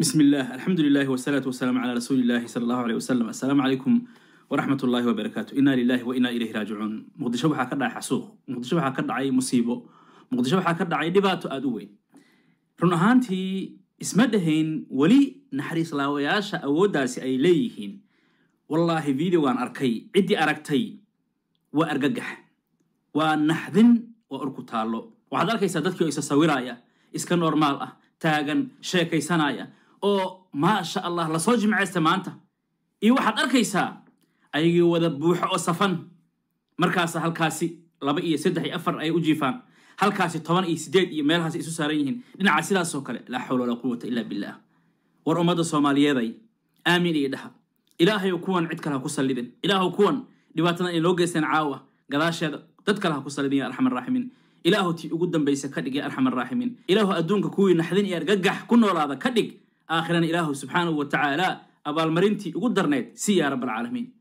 بسم الله الحمد لله والصلاة والسلام على رسول الله صلى الله عليه وسلم السلام عليكم ورحمة الله وبركاته إنا لله وإنا إليه راجعون مقدشة waxaa ka dhacay xasuuq muqdisho waxaa ka dhacay musiibo muqdisho waxaa ka dhacay dhibaato aada u weyn run ahaantii isma dhahayn weli naxariislaawayaasha laawayaasha awooddaasi ay leeyihiin wallaahi videogaan arkay ciddii aragtay waa argagax waa naxdin waa urku taallo waxaad arkaysaa dadkii oo isa sawiraaya iska noormaal ah taagan sheekaysanaya oo maasha allah lasoo jimcaysta maanta iyo waxaad arkaysaa ayagii wada buuxo oo safan markaasa halkaasi laba iyo saddex iyo afar ay u jiifaan halkaasi toban iyo sideed iyo meelahaas isu saaran yihiin dhinaca sidaasoo kale laa xawla walaa quwata ila billaah war ummadda soomaaliyeeday aamin iyo dhaha ilaahayow kuwan cid kale ha ku salidin ilaahw kuwan dhibaatadan ay noo geysteen caawa gadaasheeda dad kale ha ku sallidin ya arxamar raaximiin ilaahu tii ugu dambaysa ka dhig ya arxamar raaximiin ilaahu adduunka kuwii naxdin iyo argagax ku noolaada ka dhig aakhirana ilaahu subxaanahu wa tacaala abaalmarintii ugu darneyd siiyaa rabbaalcaalamiin